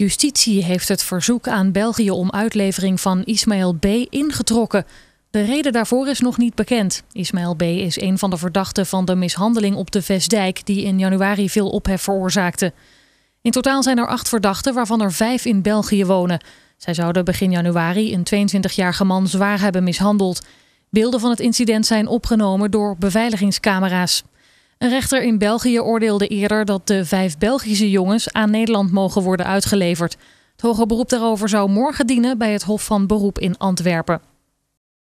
Justitie heeft het verzoek aan België om uitlevering van Ismaël B. ingetrokken. De reden daarvoor is nog niet bekend. Ismaël B. is een van de verdachten van de mishandeling op de Vestdijk, die in januari veel ophef veroorzaakte. In totaal zijn er acht verdachten, waarvan er vijf in België wonen. Zij zouden begin januari een 22-jarige man zwaar hebben mishandeld. Beelden van het incident zijn opgenomen door beveiligingscamera's. Een rechter in België oordeelde eerder dat de vijf Belgische jongens aan Nederland mogen worden uitgeleverd. Het hoger beroep daarover zou morgen dienen bij het Hof van Beroep in Antwerpen.